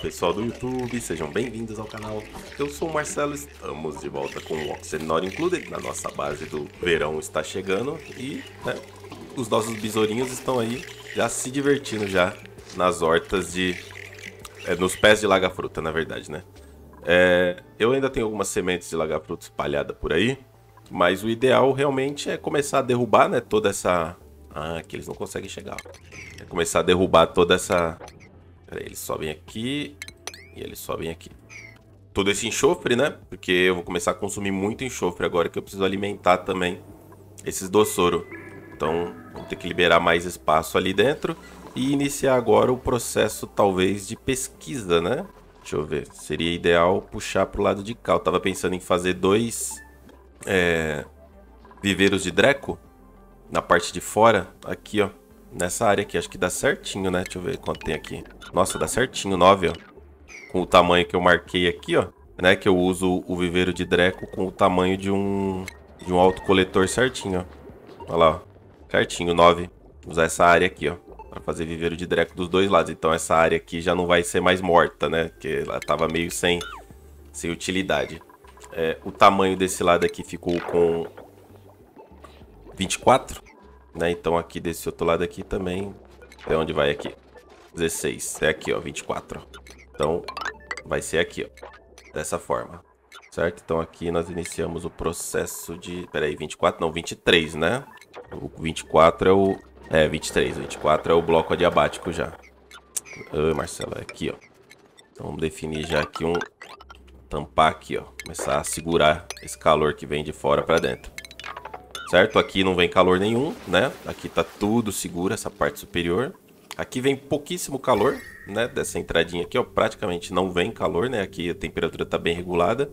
pessoal do YouTube, sejam bem-vindos ao canal. Eu sou o Marcelo, estamos de volta com o Oxen Not Included na nossa base do verão está chegando e né, os nossos besourinhos estão aí já se divertindo já nas hortas de... É, nos pés de laga-fruta, na verdade, né? É, eu ainda tenho algumas sementes de laga-fruta espalhada por aí, mas o ideal realmente é começar a derrubar né, toda essa... Ah, que eles não conseguem chegar. É começar a derrubar toda essa Peraí, eles sobem aqui e eles sobem aqui. Todo esse enxofre, né? Porque eu vou começar a consumir muito enxofre agora que eu preciso alimentar também esses doçouro. Então, vamos ter que liberar mais espaço ali dentro e iniciar agora o processo, talvez, de pesquisa, né? Deixa eu ver. Seria ideal puxar para o lado de cá. Eu tava pensando em fazer dois é, viveiros de Dreco na parte de fora. Aqui, ó. Nessa área aqui, acho que dá certinho, né? Deixa eu ver quanto tem aqui. Nossa, dá certinho, 9, ó. Com o tamanho que eu marquei aqui, ó. Né? Que eu uso o viveiro de dreco com o tamanho de um, de um autocoletor certinho, ó. Olha lá, ó. Certinho, 9. usar essa área aqui, ó. Pra fazer viveiro de dreco dos dois lados. Então essa área aqui já não vai ser mais morta, né? Porque ela tava meio sem, sem utilidade. É, o tamanho desse lado aqui ficou com 24. Né? Então aqui desse outro lado aqui também. Até onde vai aqui? 16. É aqui, ó. 24. Então vai ser aqui, ó. Dessa forma. Certo? Então aqui nós iniciamos o processo de... Peraí, 24? Não, 23, né? O 24 é o... É, 23. 24 é o bloco adiabático já. Oi, Marcelo. É aqui, ó. Então vamos definir já aqui um... Tampar aqui, ó. Começar a segurar esse calor que vem de fora pra dentro certo? Aqui não vem calor nenhum, né? Aqui tá tudo seguro, essa parte superior. Aqui vem pouquíssimo calor, né? Dessa entradinha aqui, ó, praticamente não vem calor, né? Aqui a temperatura tá bem regulada.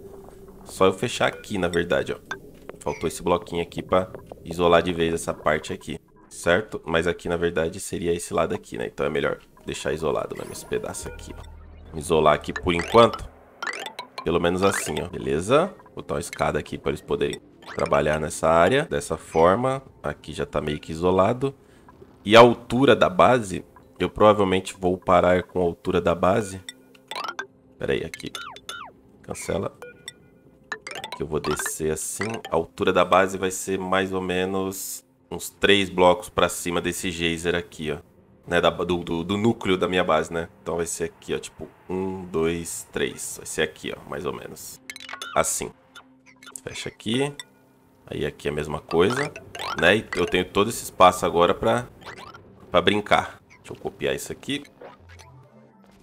Só eu fechar aqui, na verdade, ó. Faltou esse bloquinho aqui pra isolar de vez essa parte aqui, certo? Mas aqui, na verdade, seria esse lado aqui, né? Então é melhor deixar isolado mesmo esse pedaço aqui, ó. isolar aqui por enquanto. Pelo menos assim, ó. Beleza? Vou botar uma escada aqui para eles poderem trabalhar nessa área dessa forma. Aqui já está meio que isolado. E a altura da base, eu provavelmente vou parar com a altura da base. Pera aí, aqui. Cancela. Aqui eu vou descer assim. A altura da base vai ser mais ou menos uns três blocos para cima desse geyser aqui, ó. Né, da, do, do, do, núcleo da minha base, né? Então vai ser aqui, ó, tipo, um, dois, três. Vai ser aqui, ó, mais ou menos. Assim. Fecha aqui. Aí aqui é a mesma coisa, né? E eu tenho todo esse espaço agora para pra brincar. Deixa eu copiar isso aqui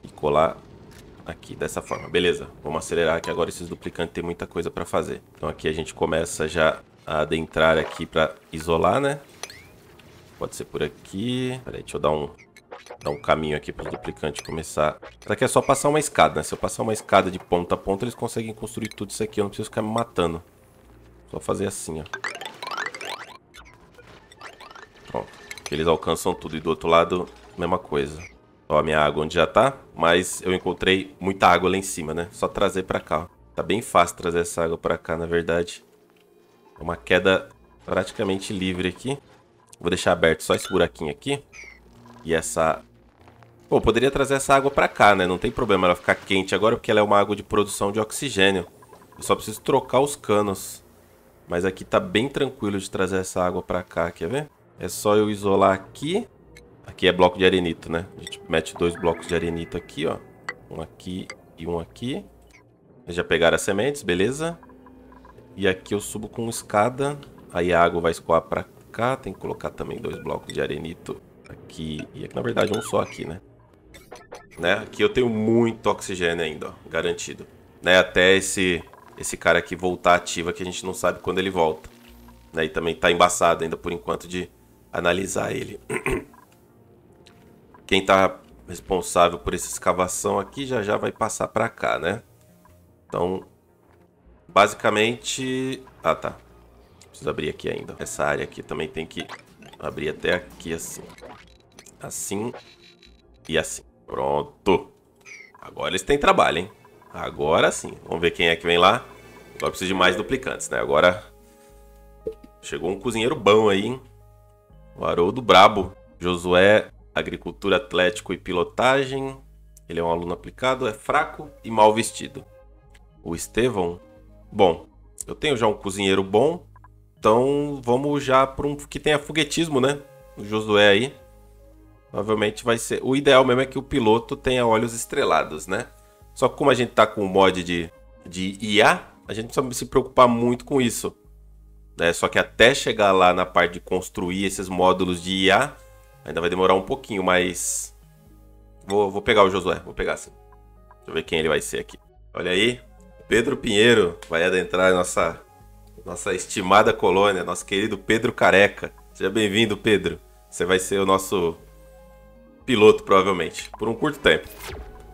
e colar aqui dessa forma. Beleza, vamos acelerar que agora esses duplicantes tem muita coisa para fazer. Então aqui a gente começa já a adentrar aqui para isolar, né? Pode ser por aqui. Peraí, deixa eu dar um, dar um caminho aqui para o duplicante começar. que é só passar uma escada, né? Se eu passar uma escada de ponta a ponta, eles conseguem construir tudo isso aqui. Eu não preciso ficar me matando. Só fazer assim, ó. Pronto. Eles alcançam tudo. E do outro lado, mesma coisa. Ó, a minha água onde já tá. Mas eu encontrei muita água lá em cima, né? Só trazer pra cá, ó. Tá bem fácil trazer essa água pra cá, na verdade. É uma queda praticamente livre aqui. Vou deixar aberto só esse buraquinho aqui. E essa... Pô, poderia trazer essa água pra cá, né? Não tem problema ela ficar quente agora, porque ela é uma água de produção de oxigênio. Eu só preciso trocar os canos. Mas aqui tá bem tranquilo de trazer essa água pra cá, quer ver? É só eu isolar aqui. Aqui é bloco de arenito, né? A gente mete dois blocos de arenito aqui, ó. Um aqui e um aqui. Eles já pegaram as sementes, beleza? E aqui eu subo com escada. Aí a água vai escoar pra cá. Tem que colocar também dois blocos de arenito aqui. E aqui, na verdade, um só aqui, né? né? Aqui eu tenho muito oxigênio ainda, ó, garantido. Né? Até esse esse cara aqui voltar ativa, que a gente não sabe quando ele volta. Né? E também está embaçado ainda por enquanto de analisar ele. Quem está responsável por essa escavação aqui já já vai passar para cá, né? Então, basicamente... Ah, tá. Preciso abrir aqui ainda. Essa área aqui também tem que abrir até aqui assim. Assim e assim. Pronto. Agora eles têm trabalho, hein? Agora sim. Vamos ver quem é que vem lá. Agora preciso de mais duplicantes, né? Agora chegou um cozinheiro bom aí, hein? O Haroldo Brabo. Josué, agricultura, atlético e pilotagem. Ele é um aluno aplicado, é fraco e mal vestido. O Estevão. Bom, eu tenho já um cozinheiro bom. Então vamos já para um que tenha foguetismo, né? O Josué aí. Provavelmente vai ser. O ideal mesmo é que o piloto tenha olhos estrelados, né? Só que como a gente tá com o mod de, de IA, a gente não precisa se preocupar muito com isso. Né? Só que até chegar lá na parte de construir esses módulos de IA, ainda vai demorar um pouquinho, mas. Vou, vou pegar o Josué, vou pegar assim. Deixa eu ver quem ele vai ser aqui. Olha aí, Pedro Pinheiro vai adentrar nossa, nossa estimada colônia, nosso querido Pedro Careca. Seja bem-vindo, Pedro. Você vai ser o nosso piloto, provavelmente, por um curto tempo.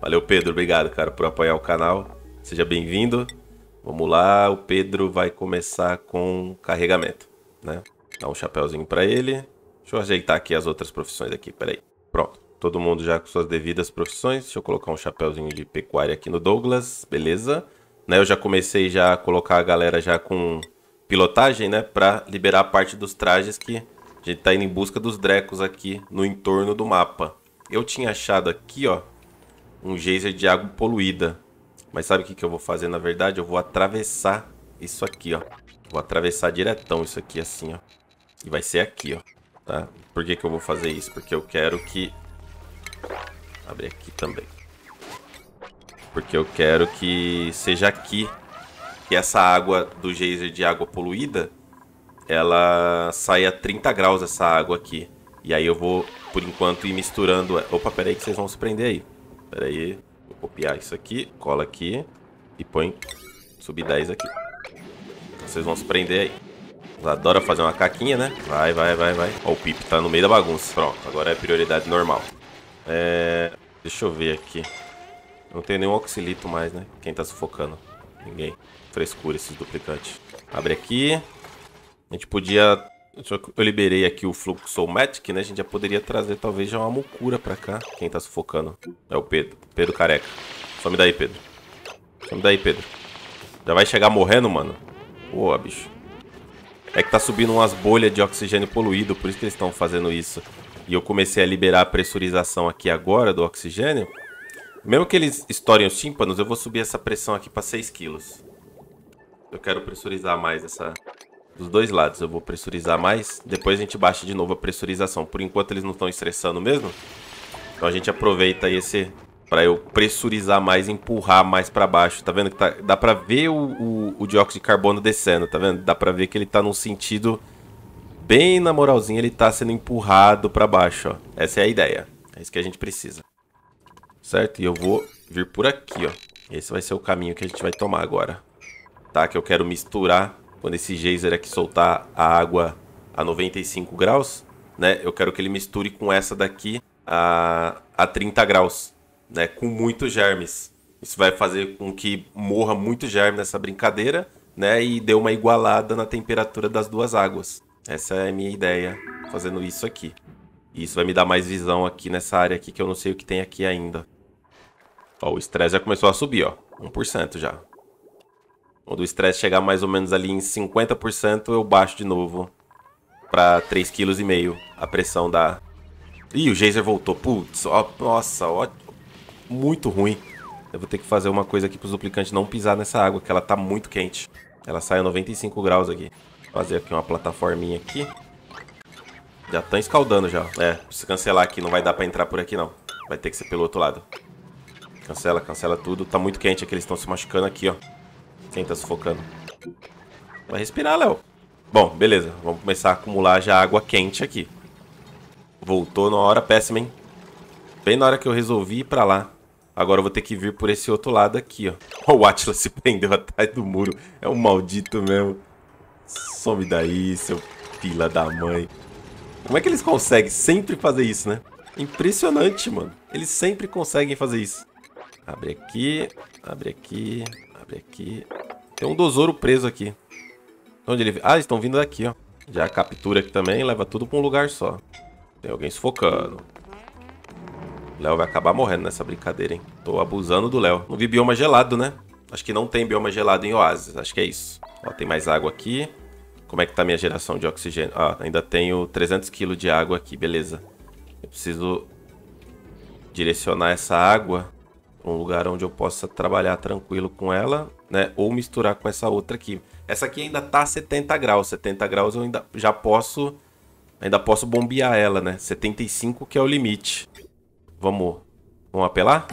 Valeu, Pedro. Obrigado, cara, por apoiar o canal. Seja bem-vindo. Vamos lá, o Pedro vai começar com carregamento, né? Dá um chapéuzinho para ele. Deixa eu ajeitar aqui as outras profissões aqui, peraí. Pronto, todo mundo já com suas devidas profissões. Deixa eu colocar um chapéuzinho de pecuária aqui no Douglas, beleza? Né, eu já comecei já a colocar a galera já com pilotagem, né? Pra liberar a parte dos trajes que a gente tá indo em busca dos drecos aqui no entorno do mapa. Eu tinha achado aqui, ó, um geyser de água poluída. Mas sabe o que, que eu vou fazer na verdade? Eu vou atravessar isso aqui, ó. Vou atravessar diretão isso aqui assim, ó. E vai ser aqui, ó. Tá? Por que, que eu vou fazer isso? Porque eu quero que... Abre aqui também. Porque eu quero que seja aqui que essa água do geyser de água poluída, ela saia a 30 graus essa água aqui. E aí eu vou, por enquanto, ir misturando... Opa, peraí que vocês vão se prender aí. Pera aí. Vou copiar isso aqui, cola aqui e põe sub 10 aqui. Então vocês vão se prender aí. Adora fazer uma caquinha, né? Vai, vai, vai, vai. Ó, o Pip tá no meio da bagunça. Pronto, agora é prioridade normal. É... Deixa eu ver aqui. Não tem nenhum oxilito mais, né? Quem tá sufocando? Ninguém. Frescura esses duplicantes. Abre aqui. A gente podia só que eu liberei aqui o Fluxomatic, né? A gente já poderia trazer talvez já uma mucura pra cá. Quem tá sufocando é o Pedro. Pedro careca. Some daí, Pedro. Some daí, Pedro. Já vai chegar morrendo, mano? Boa, bicho. É que tá subindo umas bolhas de oxigênio poluído, por isso que eles estão fazendo isso. E eu comecei a liberar a pressurização aqui agora do oxigênio. Mesmo que eles estourem os tímpanos, eu vou subir essa pressão aqui para 6 kg. Eu quero pressurizar mais essa, dos dois lados. Eu vou pressurizar mais, depois a gente baixa de novo a pressurização. Por enquanto eles não estão estressando mesmo, então a gente aproveita esse para eu pressurizar mais, empurrar mais para baixo. Tá vendo que tá, dá para ver o, o, o, dióxido de carbono descendo, tá vendo? Dá para ver que ele tá num sentido bem na moralzinha, ele tá sendo empurrado para baixo, ó. Essa é a ideia. É isso que a gente precisa. Certo? E eu vou vir por aqui, ó. Esse vai ser o caminho que a gente vai tomar agora. Tá? Que eu quero misturar quando esse geyser aqui soltar a água a 95 graus, né, eu quero que ele misture com essa daqui a, a 30 graus, né, com muitos germes. Isso vai fazer com que morra muito germe nessa brincadeira, né, e dê uma igualada na temperatura das duas águas. Essa é a minha ideia fazendo isso aqui. E isso vai me dar mais visão aqui nessa área aqui que eu não sei o que tem aqui ainda. Ó, o estresse já começou a subir, ó. 1% já. Quando o estresse chegar mais ou menos ali em 50%, eu baixo de novo para 3,5 kg a pressão da... Ih, o geyser voltou. Putz, ó, nossa, ó, muito ruim. Eu vou ter que fazer uma coisa aqui para os duplicantes não pisar nessa água, que ela tá muito quente. Ela sai a 95 graus aqui. Fazer aqui uma plataforminha aqui. Já tá escaldando já. É, preciso cancelar aqui. Não vai dar pra entrar por aqui, não. Vai ter que ser pelo outro lado. Cancela, cancela tudo. Tá muito quente aqui. Eles estão se machucando aqui, ó. Quem tá sufocando? Vai respirar, Léo. Bom, beleza. Vamos começar a acumular já água quente aqui. Voltou na hora péssima, hein? Bem na hora que eu resolvi ir pra lá. Agora eu vou ter que vir por esse outro lado aqui, ó. o Atlas se prendeu atrás do muro. É um maldito mesmo. Some daí, seu pila da mãe. Como é que eles conseguem sempre fazer isso, né? Impressionante, mano. Eles sempre conseguem fazer isso. Abre aqui, abre aqui, abre aqui, tem um dosouro preso aqui. Onde ele... Ah, eles estão vindo daqui, ó. Já captura aqui também, leva tudo pra um lugar só. Tem alguém sufocando. Léo vai acabar morrendo nessa brincadeira, hein? Tô abusando do Léo. Não vi bioma gelado, né? Acho que não tem bioma gelado em oásis. Acho que é isso. Ó, tem mais água aqui. Como é que tá a minha geração de oxigênio? Ah, ainda tenho 300 kg de água aqui, beleza. Eu preciso direcionar essa água para um lugar onde eu possa trabalhar tranquilo com ela né? Ou misturar com essa outra aqui. Essa aqui ainda tá 70 graus. 70 graus eu ainda já posso... Ainda posso bombear ela, né? 75 que é o limite. Vamos... Vamos apelar?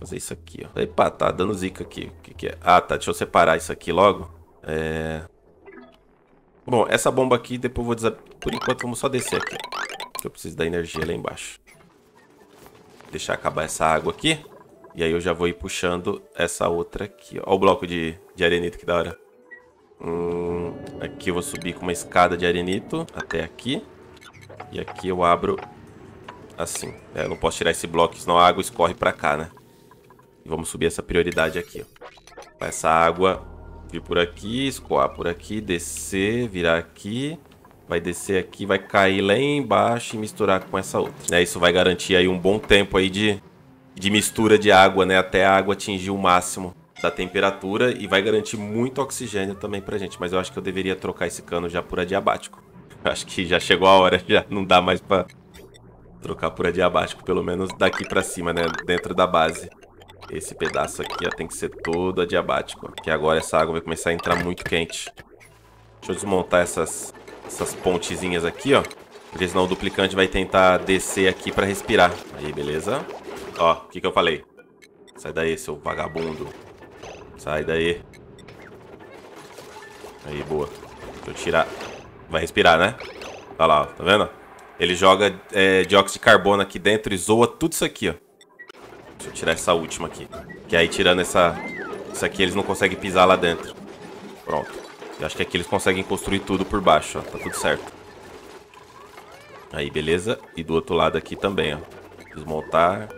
Fazer isso aqui, ó. Epa, tá dando zica aqui. O que que é? Ah, tá. Deixa eu separar isso aqui logo. É... Bom, essa bomba aqui depois eu vou desab... Por enquanto vamos só descer aqui. eu preciso da energia lá embaixo. Deixar acabar essa água aqui. E aí eu já vou ir puxando essa outra aqui. Ó, o bloco de, de arenito que da hora. Hum, aqui eu vou subir com uma escada de arenito até aqui. E aqui eu abro assim. É, eu não posso tirar esse bloco, senão a água escorre pra cá, né? E vamos subir essa prioridade aqui, ó. Essa água vir por aqui, escoar por aqui, descer, virar aqui. Vai descer aqui, vai cair lá embaixo e misturar com essa outra. É, isso vai garantir aí um bom tempo aí de, de mistura de água, né? Até a água atingir o máximo da temperatura e vai garantir muito oxigênio também pra gente. Mas eu acho que eu deveria trocar esse cano já por adiabático. Eu acho que já chegou a hora, já não dá mais pra trocar por adiabático, pelo menos daqui pra cima, né? Dentro da base. Esse pedaço aqui já tem que ser todo adiabático, porque agora essa água vai começar a entrar muito quente. Deixa eu desmontar essas, essas pontezinhas aqui, ó. Porque senão o duplicante vai tentar descer aqui pra respirar. Aí, beleza. Ó, o que, que eu falei? Sai daí, seu vagabundo. Sai daí. Aí, boa. Deixa eu tirar. Vai respirar, né? Olha tá lá, ó, tá vendo? Ele joga é, dióxido de carbono aqui dentro e zoa tudo isso aqui, ó. Deixa eu tirar essa última aqui. Que aí, tirando essa... Isso aqui, eles não conseguem pisar lá dentro. Pronto. Eu acho que aqui eles conseguem construir tudo por baixo, ó. Tá tudo certo. Aí, beleza. E do outro lado aqui também, ó. Desmontar.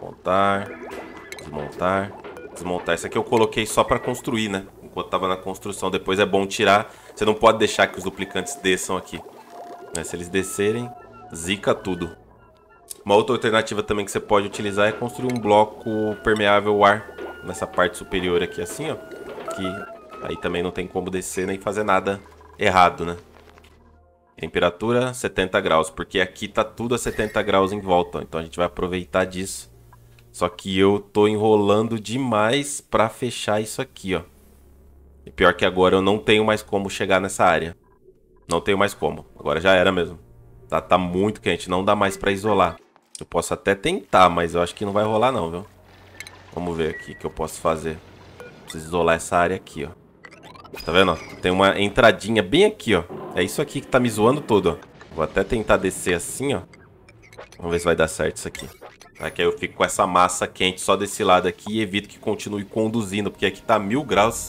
Montar. Desmontar. Desmontar. Isso aqui eu coloquei só pra construir, né? Enquanto estava na construção. Depois é bom tirar. Você não pode deixar que os duplicantes desçam aqui. Né? Se eles descerem, zica tudo. Uma outra alternativa também que você pode utilizar é construir um bloco permeável ar nessa parte superior aqui, assim, ó. Que aí também não tem como descer nem fazer nada errado, né? Temperatura 70 graus, porque aqui tá tudo a 70 graus em volta, então a gente vai aproveitar disso só que eu tô enrolando demais para fechar isso aqui, ó. E pior que agora eu não tenho mais como chegar nessa área. Não tenho mais como. Agora já era mesmo. Tá, tá muito quente, não dá mais pra isolar. Eu posso até tentar, mas eu acho que não vai rolar não, viu? Vamos ver aqui o que eu posso fazer. Preciso isolar essa área aqui, ó. Tá vendo? Tem uma entradinha bem aqui, ó. É isso aqui que tá me zoando todo, ó. Vou até tentar descer assim, ó. Vamos ver se vai dar certo isso aqui. Tá? Que aí eu fico com essa massa quente só desse lado aqui e evito que continue conduzindo, porque aqui tá mil graus.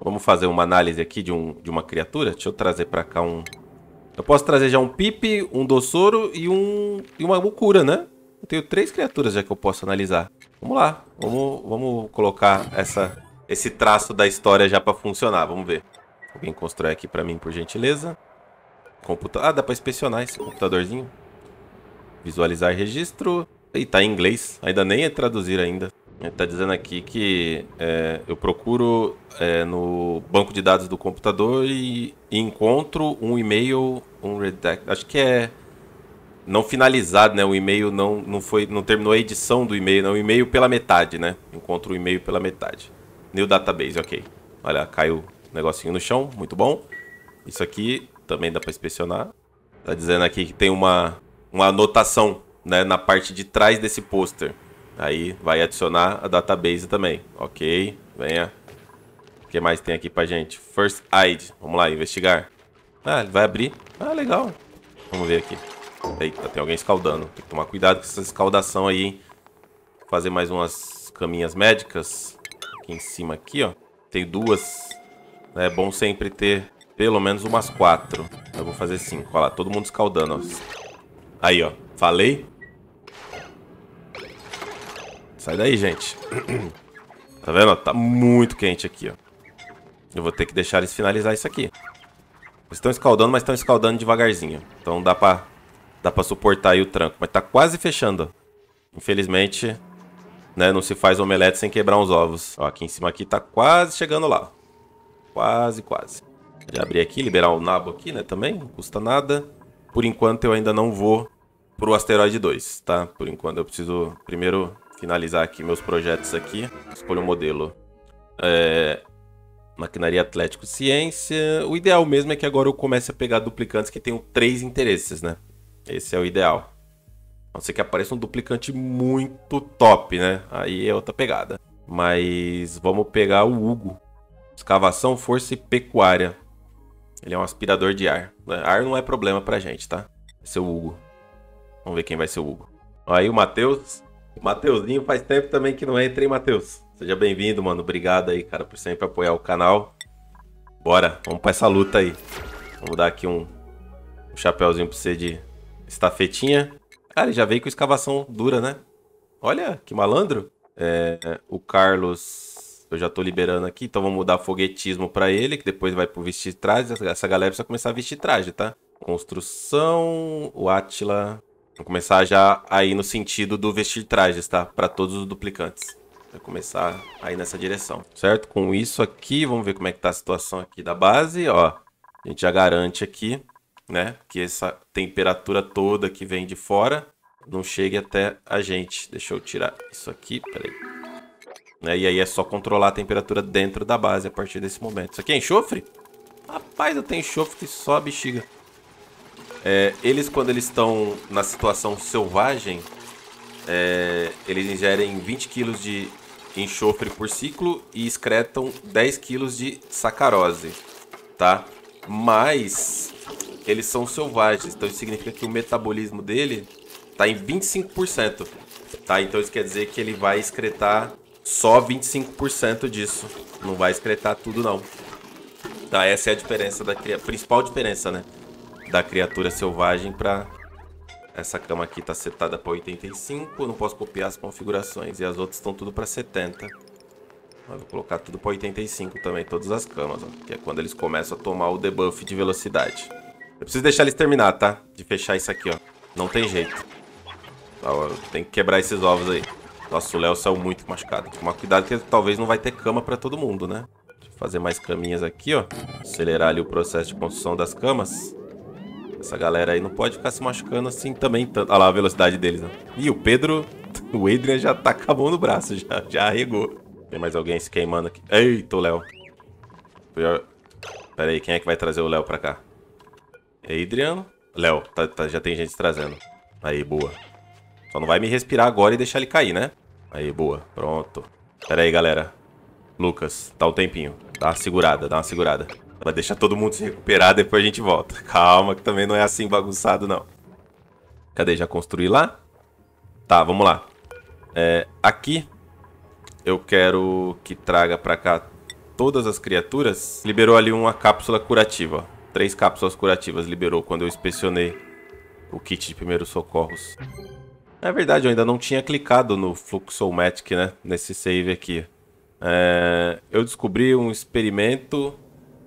Vamos fazer uma análise aqui de, um, de uma criatura? Deixa eu trazer pra cá um... Eu posso trazer já um Pipe, um Dossoro e, um, e uma Mucura, né? Eu tenho três criaturas já que eu posso analisar. Vamos lá, vamos, vamos colocar essa, esse traço da história já pra funcionar, vamos ver. Alguém constrói aqui pra mim, por gentileza. Computa... Ah, dá pra inspecionar esse computadorzinho. Visualizar registro. E tá em inglês, ainda nem é traduzir ainda. Ele tá dizendo aqui que é, eu procuro é, no banco de dados do computador e, e encontro um e-mail, um redact, acho que é não finalizado, né? O e-mail não, não foi, não terminou a edição do e-mail, não, né? o e-mail pela metade, né? Encontro o e-mail pela metade. New database, ok. Olha, caiu o negocinho no chão, muito bom. Isso aqui também dá para inspecionar. Tá dizendo aqui que tem uma uma anotação né, na parte de trás desse pôster. Aí vai adicionar a database também. Ok, venha. O que mais tem aqui pra gente? First Aid. Vamos lá, investigar. Ah, ele vai abrir. Ah, legal. Vamos ver aqui. Eita, tem alguém escaldando. Tem que tomar cuidado com essa escaldação aí, hein? fazer mais umas caminhas médicas. Aqui em cima, aqui, ó. Tem duas. É bom sempre ter pelo menos umas quatro. Eu vou fazer cinco. Olha lá, todo mundo escaldando, ó. Aí, ó. Falei? Sai daí, gente. Tá vendo? Tá muito quente aqui, ó. Eu vou ter que deixar eles finalizar isso aqui. Eles estão escaldando, mas estão escaldando devagarzinho. Então dá pra, dá pra suportar aí o tranco. Mas tá quase fechando. Infelizmente, né, não se faz omelete sem quebrar uns ovos. Ó, aqui em cima aqui tá quase chegando lá. Quase, quase. Vou abrir aqui, liberar o nabo aqui, né, também. Não custa nada. Por enquanto eu ainda não vou pro asteroide 2, tá? Por enquanto eu preciso primeiro finalizar aqui meus projetos aqui, escolho um modelo. É, maquinaria Atlético Ciência. O ideal mesmo é que agora eu comece a pegar duplicantes que tenham três interesses, né? Esse é o ideal. A não ser que apareça um duplicante muito top, né? Aí é outra pegada. Mas vamos pegar o Hugo. Escavação, força e pecuária. Ele é um aspirador de ar. Né? Ar não é problema pra gente, tá? Vai ser o Hugo. Vamos ver quem vai ser o Hugo. Aí o Matheus. Mateuzinho, faz tempo também que não entra, hein, Mateus? Seja bem-vindo, mano. Obrigado aí, cara, por sempre apoiar o canal. Bora, vamos pra essa luta aí. Vamos dar aqui um, um chapéuzinho pra você de estafetinha. Cara, ele já veio com escavação dura, né? Olha, que malandro. É, o Carlos, eu já tô liberando aqui, então vamos mudar foguetismo pra ele, que depois vai pro vestir traje. Essa galera precisa começar a vestir traje, tá? Construção, o Atila Vou começar já aí no sentido do vestir trajes, tá? Para todos os duplicantes. Vai começar aí nessa direção, certo? Com isso aqui, vamos ver como é que tá a situação aqui da base, ó. A gente já garante aqui, né? Que essa temperatura toda que vem de fora não chegue até a gente. Deixa eu tirar isso aqui, peraí. Né? E aí é só controlar a temperatura dentro da base a partir desse momento. Isso aqui é enxofre? Rapaz, eu tenho enxofre que só a bexiga. É, eles, quando eles estão na situação selvagem, é, eles ingerem 20 kg de enxofre por ciclo e excretam 10 kg de sacarose, tá? Mas eles são selvagens, então isso significa que o metabolismo dele tá em 25%, tá? Então isso quer dizer que ele vai excretar só 25% disso, não vai excretar tudo não. Tá, essa é a diferença da a principal diferença, né? da criatura selvagem para essa cama aqui está setada para 85, não posso copiar as configurações e as outras estão tudo para 70. Mas vou colocar tudo para 85 também, todas as camas, ó, que é quando eles começam a tomar o debuff de velocidade. Eu preciso deixar eles terminar, tá? De fechar isso aqui, ó. Não tem jeito. Tá, tem que quebrar esses ovos aí. Nossa, o Léo saiu muito machucado. Tomar cuidado que talvez não vai ter cama para todo mundo, né? Deixa eu fazer mais caminhas aqui, ó. Acelerar ali o processo de construção das camas. Essa galera aí não pode ficar se machucando assim também tanto. Olha lá a velocidade deles, né? E o Pedro, o Adrian já tá com a mão no braço, já, já arregou. Tem mais alguém se queimando aqui. Eita, o Léo. Pera aí, quem é que vai trazer o Léo pra cá? É Adrian. Léo, tá, tá, já tem gente trazendo. Aí, boa. Só não vai me respirar agora e deixar ele cair, né? Aí, boa. Pronto. Pera aí, galera. Lucas, dá um tempinho. Dá uma segurada, dá uma segurada. Ela deixa todo mundo se recuperar, depois a gente volta. Calma, que também não é assim bagunçado, não. Cadê? Já construí lá? Tá, vamos lá. É, aqui, eu quero que traga pra cá todas as criaturas. Liberou ali uma cápsula curativa, ó. Três cápsulas curativas liberou quando eu inspecionei o kit de primeiros socorros. Na verdade, eu ainda não tinha clicado no Fluxomatic, né? Nesse save aqui. É, eu descobri um experimento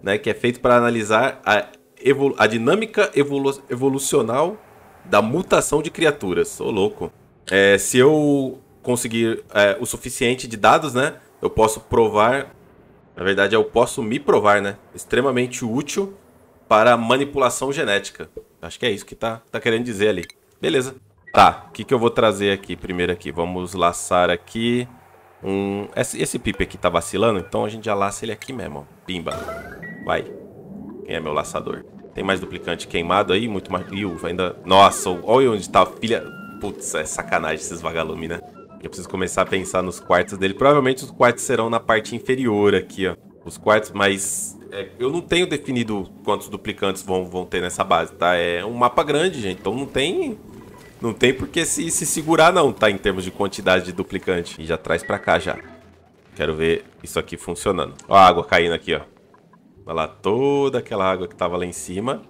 né, que é feito para analisar a, evol a dinâmica evolu evolucional da mutação de criaturas. Ô, louco. É, se eu conseguir é, o suficiente de dados, né, eu posso provar. Na verdade, eu posso me provar, né? Extremamente útil para manipulação genética. Acho que é isso que tá, tá querendo dizer ali. Beleza. Tá, o que, que eu vou trazer aqui primeiro aqui? Vamos laçar aqui um... Esse, esse pipe aqui tá vacilando, então a gente já laça ele aqui mesmo. Ó. Pimba. Vai. Quem é meu laçador? Tem mais duplicante queimado aí? Muito mais... Ih, ainda... Nossa, olha onde tá a filha... Putz, é sacanagem esses vagalumes, né? Eu preciso começar a pensar nos quartos dele. Provavelmente os quartos serão na parte inferior aqui, ó. Os quartos, mas... É, eu não tenho definido quantos duplicantes vão, vão ter nessa base, tá? É um mapa grande, gente. Então não tem... Não tem por que se, se segurar, não, tá? Em termos de quantidade de duplicante. E já traz pra cá, já. Quero ver isso aqui funcionando. Ó a água caindo aqui, ó. Vai lá, toda aquela água que tava lá em cima.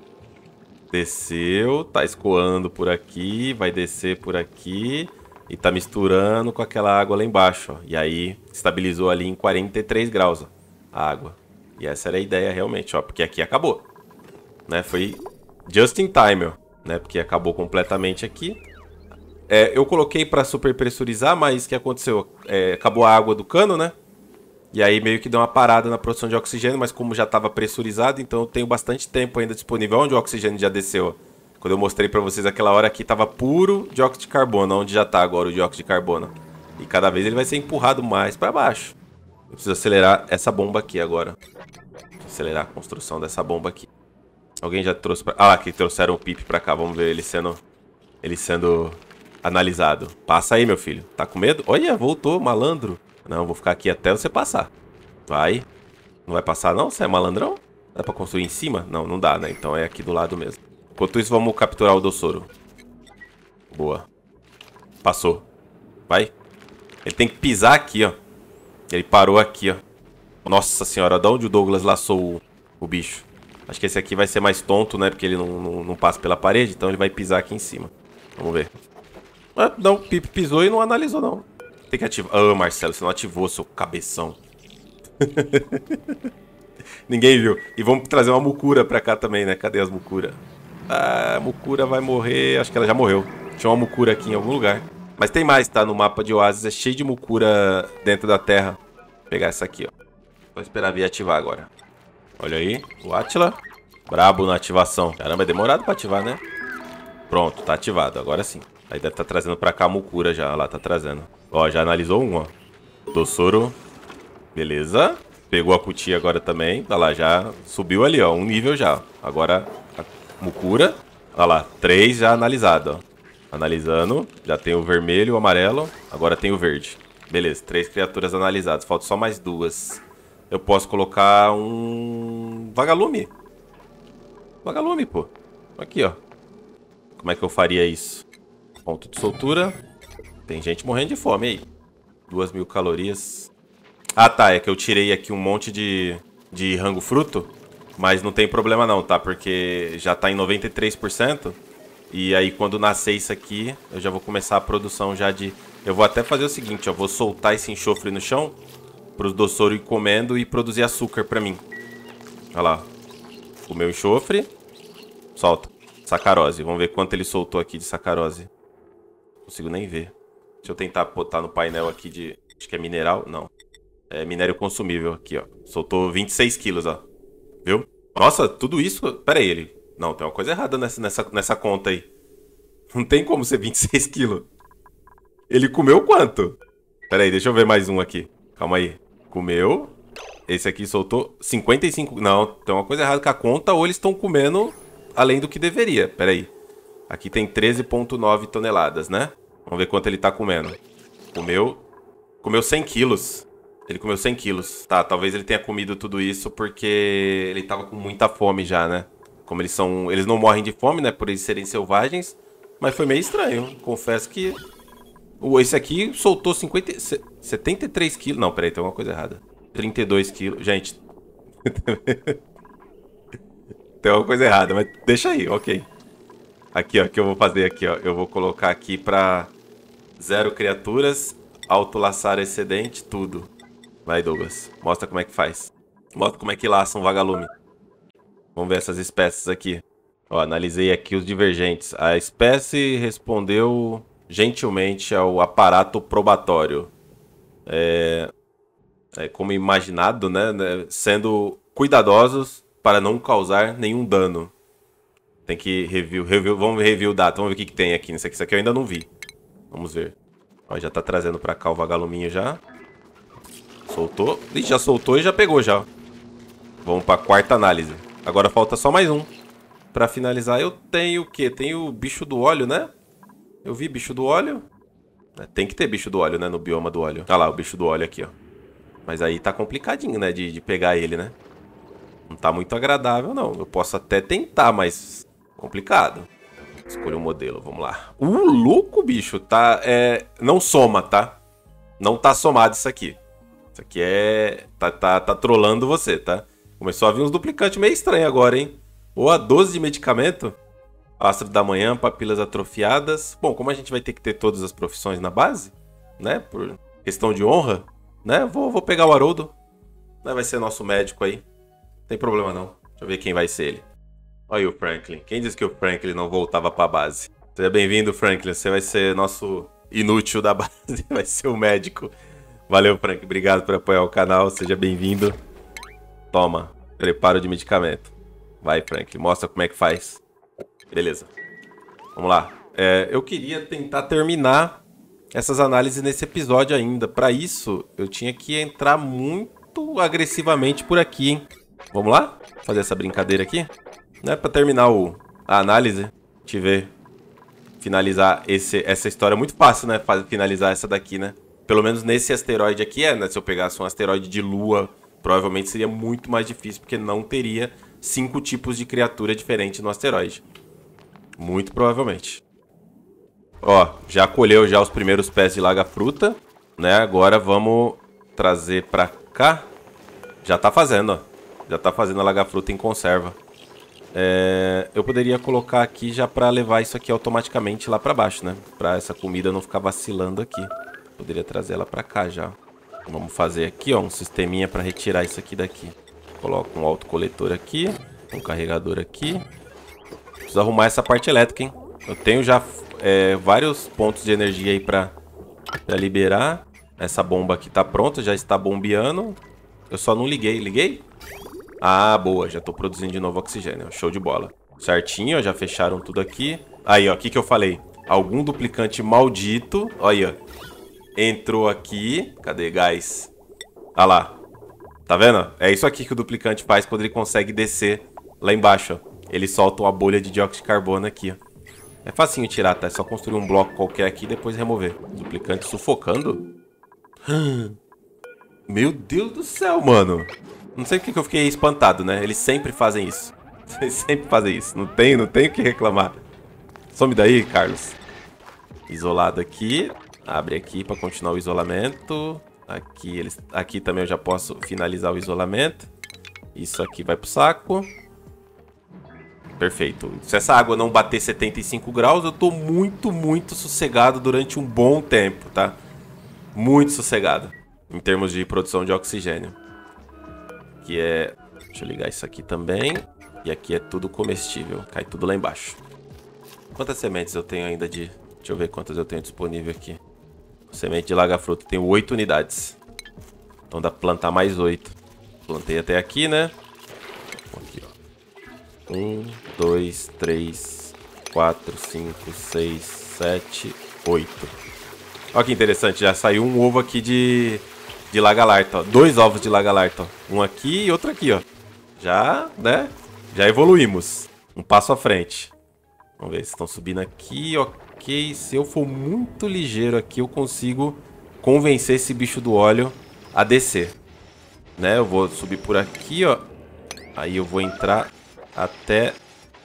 Desceu, tá escoando por aqui, vai descer por aqui e tá misturando com aquela água lá embaixo. Ó. E aí estabilizou ali em 43 graus ó, a água. E essa era a ideia realmente, ó, porque aqui acabou. Né? Foi just in time, ó, né? Porque acabou completamente aqui. É, eu coloquei para super pressurizar, mas o que aconteceu? É, acabou a água do cano, né? E aí meio que deu uma parada na produção de oxigênio, mas como já estava pressurizado, então eu tenho bastante tempo ainda disponível. Onde o oxigênio já desceu? Quando eu mostrei para vocês aquela hora aqui, estava puro dióxido de carbono, onde já está agora o dióxido de carbono. E cada vez ele vai ser empurrado mais para baixo. Eu preciso acelerar essa bomba aqui agora. Acelerar a construção dessa bomba aqui. Alguém já trouxe pra... Ah, que trouxeram o Pip pra cá. Vamos ver ele sendo... Ele sendo analisado. Passa aí, meu filho. Tá com medo? Olha, voltou, malandro. Não, vou ficar aqui até você passar. Vai. Não vai passar não? Você é malandrão? Dá pra construir em cima? Não, não dá, né? Então é aqui do lado mesmo. Enquanto isso, vamos capturar o Dossoro. Boa. Passou. Vai. Ele tem que pisar aqui, ó. Ele parou aqui, ó. Nossa senhora, de onde o Douglas laçou o, o bicho? Acho que esse aqui vai ser mais tonto, né? Porque ele não, não, não, passa pela parede, então ele vai pisar aqui em cima. Vamos ver. Ah, não, Pip pisou e não analisou, não. Tem que ativar. Ah, oh, Marcelo, você não ativou, seu cabeção. Ninguém viu. E vamos trazer uma mucura pra cá também, né? Cadê as mucura? Ah, a mucura vai morrer. Acho que ela já morreu. Tinha uma mucura aqui em algum lugar. Mas tem mais, tá? No mapa de Oasis é cheio de mucura dentro da terra. Vou pegar essa aqui, ó. Vou esperar vir ativar agora. Olha aí. O Atila. Brabo na ativação. Caramba, é demorado pra ativar, né? Pronto, tá ativado. Agora sim. Aí deve estar tá trazendo pra cá a mucura já. Olha lá, tá trazendo. Ó, já analisou um, ó. Dossoro. Beleza. Pegou a cutia agora também. Olha tá lá, já subiu ali, ó. Um nível já. Agora a Mukura. Olha tá lá, três já analisado, ó. Analisando. Já tem o vermelho, o amarelo. Agora tem o verde. Beleza, três criaturas analisadas. Falta só mais duas. Eu posso colocar um... Vagalume. Vagalume, pô. Aqui, ó. Como é que eu faria isso? Ponto de soltura. Tem gente morrendo de fome aí. Duas mil calorias. Ah, tá. É que eu tirei aqui um monte de, de rango fruto. Mas não tem problema não, tá? Porque já tá em 93%. E aí quando nascer isso aqui, eu já vou começar a produção já de... Eu vou até fazer o seguinte, ó. Vou soltar esse enxofre no chão. os doçouros ir comendo e produzir açúcar pra mim. Olha lá. O meu enxofre. Solta. Sacarose. Vamos ver quanto ele soltou aqui de sacarose. Não consigo nem ver. Deixa eu tentar botar no painel aqui de. Acho que é mineral. Não. É minério consumível aqui, ó. Soltou 26 quilos, ó. Viu? Nossa, tudo isso. Pera aí, ele. Não, tem uma coisa errada nessa, nessa, nessa conta aí. Não tem como ser 26 quilos. Ele comeu quanto? Pera aí, deixa eu ver mais um aqui. Calma aí. Comeu. Esse aqui soltou 55. Não, tem uma coisa errada com a conta ou eles estão comendo além do que deveria. Pera aí. Aqui tem 13,9 toneladas, né? Vamos ver quanto ele tá comendo. Comeu... Comeu 100 quilos. Ele comeu 100 quilos. Tá, talvez ele tenha comido tudo isso porque ele tava com muita fome já, né? Como eles são... Eles não morrem de fome, né? Por eles serem selvagens. Mas foi meio estranho. Confesso que... Esse aqui soltou 50... 73 quilos. Não, peraí, tem alguma coisa errada. 32 quilos. Gente... tem alguma coisa errada, mas deixa aí, ok. Aqui, ó, que eu vou fazer aqui, ó. Eu vou colocar aqui pra zero criaturas, laçar excedente, tudo. Vai, Douglas. Mostra como é que faz. Mostra como é que laça um vagalume. Vamos ver essas espécies aqui. Ó, analisei aqui os divergentes. A espécie respondeu gentilmente ao aparato probatório. É, é como imaginado, né? né sendo cuidadosos para não causar nenhum dano. Tem que review, review, vamos review data, vamos ver o que, que tem aqui nisso aqui. Isso aqui eu ainda não vi. Vamos ver. Ó, já tá trazendo pra cá o vagaluminho já. Soltou. Ih, já soltou e já pegou já. Vamos pra quarta análise. Agora falta só mais um. Pra finalizar, eu tenho o quê? Tenho o bicho do óleo, né? Eu vi bicho do óleo. É, tem que ter bicho do óleo, né? No bioma do óleo. Olha lá, o bicho do óleo aqui, ó. Mas aí tá complicadinho, né? De, de pegar ele, né? Não tá muito agradável, não. Eu posso até tentar, mas complicado. Escolha um modelo, vamos lá. Uh, louco, bicho, tá. É, não soma, tá? Não tá somado isso aqui. Isso aqui é. Tá, tá, tá trolando você, tá? Começou a vir uns duplicantes meio estranho agora, hein? Ou a 12 de medicamento? Astro da manhã, papilas atrofiadas. Bom, como a gente vai ter que ter todas as profissões na base, né? Por questão de honra, né? Vou, vou pegar o Haroldo. Né? Vai ser nosso médico aí. Não tem problema não. Deixa eu ver quem vai ser ele. Olha o Franklin. Quem disse que o Franklin não voltava pra base? Seja bem-vindo, Franklin. Você vai ser nosso inútil da base, vai ser o médico. Valeu, Frank. Obrigado por apoiar o canal. Seja bem-vindo. Toma. Preparo de medicamento. Vai, Frank. Mostra como é que faz. Beleza. Vamos lá. É, eu queria tentar terminar essas análises nesse episódio ainda. Para isso, eu tinha que entrar muito agressivamente por aqui, hein? Vamos lá? Fazer essa brincadeira aqui? né, para terminar o, a análise, tiver finalizar esse, essa história. É muito fácil, né? Finalizar essa daqui, né? Pelo menos nesse asteroide aqui é, né? Se eu pegasse um asteroide de lua, provavelmente seria muito mais difícil, porque não teria cinco tipos de criatura diferente no asteroide. Muito provavelmente. Ó, já colheu já os primeiros pés de laga-fruta, né? Agora vamos trazer pra cá. Já tá fazendo, ó. Já tá fazendo a laga-fruta em conserva. É, eu poderia colocar aqui já para levar isso aqui automaticamente lá para baixo, né? Para essa comida não ficar vacilando aqui. Poderia trazer ela para cá já. vamos fazer aqui, ó, um sisteminha para retirar isso aqui daqui. Coloco um autocoletor aqui, um carregador aqui. Preciso arrumar essa parte elétrica, hein? Eu tenho já é, vários pontos de energia aí para liberar. Essa bomba aqui tá pronta, já está bombeando. Eu só não liguei. Liguei? Ah, boa, já tô produzindo de novo oxigênio, show de bola. Certinho, ó, já fecharam tudo aqui. Aí, ó, o que que eu falei? Algum duplicante maldito, olha aí, ó. Entrou aqui, cadê gás? Ah tá lá, tá vendo? É isso aqui que o duplicante faz quando ele consegue descer lá embaixo, ó. Ele solta uma bolha de dióxido de carbono aqui, ó. É facinho tirar, tá? É só construir um bloco qualquer aqui e depois remover. Duplicante sufocando? Meu Deus do céu, mano. Não sei porque eu fiquei espantado, né? Eles sempre fazem isso. Eles sempre fazem isso. Não tem, não tem o que reclamar. Some daí, Carlos. Isolado aqui. Abre aqui para continuar o isolamento. Aqui, eles, aqui também eu já posso finalizar o isolamento. Isso aqui vai pro saco. Perfeito. Se essa água não bater 75 graus, eu tô muito, muito sossegado durante um bom tempo, tá? Muito sossegado. Em termos de produção de oxigênio aqui é... Deixa eu ligar isso aqui também. E aqui é tudo comestível. Cai tudo lá embaixo. Quantas sementes eu tenho ainda de... Deixa eu ver quantas eu tenho disponível aqui. Semente de laga-fruta. Tenho unidades. Então dá pra plantar mais oito. Plantei até aqui, né? Aqui, ó. Um, dois, três, quatro, cinco, seis, sete, oito. Olha que interessante. Já saiu um ovo aqui de de lagalarta, ó. Dois ovos de lagalarta, ó. Um aqui e outro aqui, ó. Já, né? Já evoluímos. Um passo à frente. Vamos ver se estão subindo aqui, ok. Se eu for muito ligeiro aqui, eu consigo convencer esse bicho do óleo a descer. Né? Eu vou subir por aqui, ó. Aí eu vou entrar até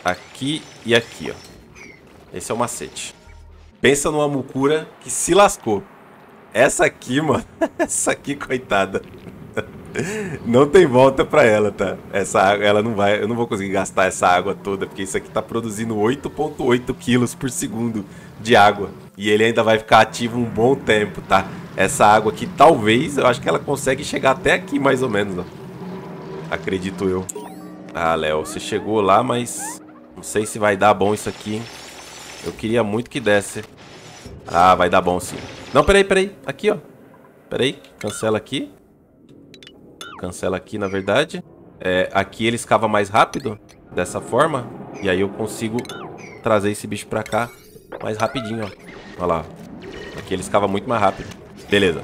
aqui e aqui, ó. Esse é o macete. Pensa numa mucura que se lascou. Essa aqui, mano. Essa aqui, coitada. Não tem volta pra ela, tá? Essa água, ela não vai. Eu não vou conseguir gastar essa água toda, porque isso aqui tá produzindo 8,8 quilos por segundo de água. E ele ainda vai ficar ativo um bom tempo, tá? Essa água aqui, talvez, eu acho que ela consegue chegar até aqui, mais ou menos, ó. Acredito eu. Ah, Léo, você chegou lá, mas... Não sei se vai dar bom isso aqui, hein? Eu queria muito que desse. Ah, vai dar bom sim. Não, peraí, peraí. Aqui, ó. Peraí. Cancela aqui. Cancela aqui, na verdade. É, aqui ele escava mais rápido, dessa forma. E aí eu consigo trazer esse bicho pra cá mais rapidinho, ó. Olha lá. Aqui ele escava muito mais rápido. Beleza.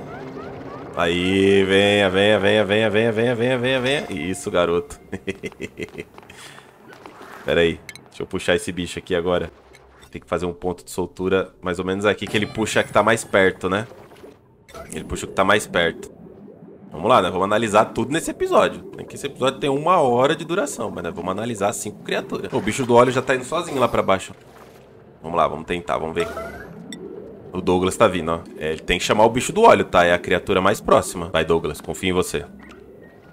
Aí, venha, venha, venha, venha, venha, venha, venha, venha, venha. Isso, garoto. Peraí. Deixa eu puxar esse bicho aqui agora tem que fazer um ponto de soltura mais ou menos aqui, que ele puxa a que tá mais perto, né? Ele puxa o que tá mais perto. Vamos lá, né? Vamos analisar tudo nesse episódio. Que esse episódio tem uma hora de duração, mas né? vamos analisar cinco criaturas. O bicho do óleo já tá indo sozinho lá pra baixo. Vamos lá, vamos tentar, vamos ver. O Douglas tá vindo, ó. É, ele tem que chamar o bicho do óleo, tá? É a criatura mais próxima. Vai, Douglas, confia em você.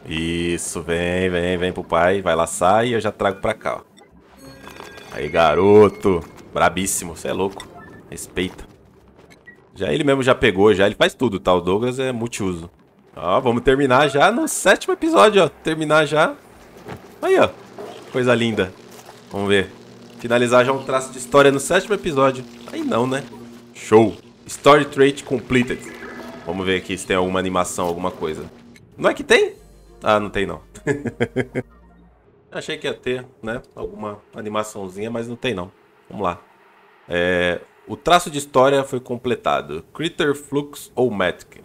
Isso, vem, vem, vem pro pai. Vai laçar e eu já trago pra cá, ó. Aí, garoto. Brabíssimo, você é louco. Respeita. Já ele mesmo já pegou, já ele faz tudo, tá? O Douglas é multiuso. Ó, vamos terminar já no sétimo episódio, ó. Terminar já. Aí, ó. Coisa linda. Vamos ver. Finalizar já um traço de história no sétimo episódio. Aí não, né? Show. Story Trait Completed. Vamos ver aqui se tem alguma animação, alguma coisa. Não é que tem? Ah, não tem não. Achei que ia ter, né? Alguma animaçãozinha, mas não tem não. Vamos lá. É, o traço de história foi completado. Critter Flux ou Matic.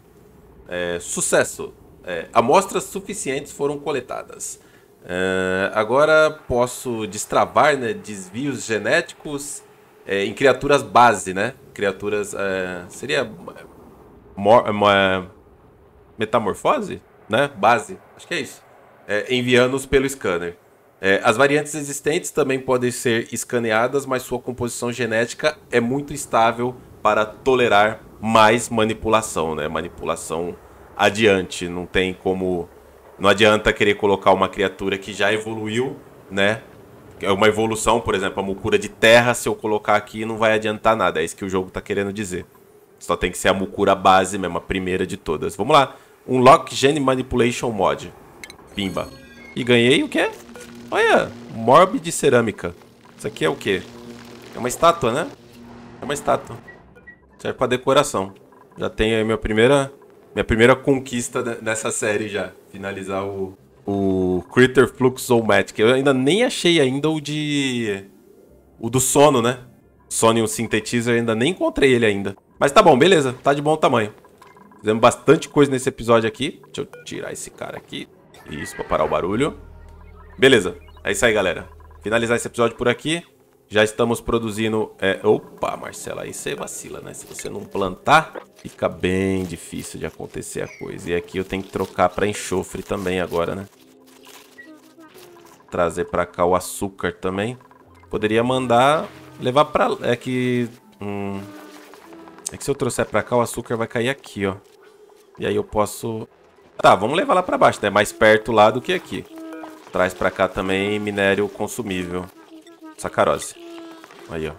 É, sucesso. É, amostras suficientes foram coletadas. É, agora posso destravar né, desvios genéticos é, em criaturas base, né? Criaturas. É, seria. metamorfose? Né? Base. Acho que é isso. enviando-os pelo scanner. É, as variantes existentes também podem ser escaneadas, mas sua composição genética é muito estável para tolerar mais manipulação, né? Manipulação adiante, não tem como, não adianta querer colocar uma criatura que já evoluiu, né? É uma evolução, por exemplo, a mucura de terra, se eu colocar aqui não vai adiantar nada, é isso que o jogo está querendo dizer. Só tem que ser a mucura base mesmo, a primeira de todas. Vamos lá, um Lock Gene Manipulation Mod. Pimba. E ganhei o quê? Olha, morbe de cerâmica. Isso aqui é o quê? É uma estátua, né? É uma estátua. Serve pra decoração. Já tenho aí minha primeira, minha primeira conquista nessa série já. Finalizar o, o Critter Fluxomatic. Eu ainda nem achei ainda o de... O do sono, né? o Synthetizer, ainda nem encontrei ele ainda. Mas tá bom, beleza. Tá de bom tamanho. Fizemos bastante coisa nesse episódio aqui. Deixa eu tirar esse cara aqui. Isso, pra parar o barulho. Beleza. É isso aí, galera. Finalizar esse episódio por aqui. Já estamos produzindo... É... Opa, Marcela, aí você vacila, né? Se você não plantar, fica bem difícil de acontecer a coisa. E aqui eu tenho que trocar para enxofre também agora, né? Trazer para cá o açúcar também. Poderia mandar levar para... É que... Hum... É que se eu trouxer para cá, o açúcar vai cair aqui, ó. E aí eu posso... Tá, vamos levar lá para baixo, né? Mais perto lá do que aqui. Traz pra cá também minério consumível. Sacarose. Aí, ó.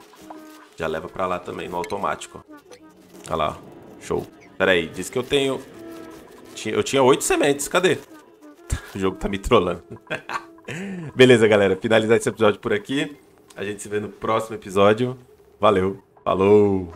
Já leva pra lá também, no automático. Olha lá, Show. Pera aí, diz que eu tenho... Eu tinha oito sementes, cadê? o jogo tá me trollando. Beleza, galera. Finalizar esse episódio por aqui. A gente se vê no próximo episódio. Valeu. Falou!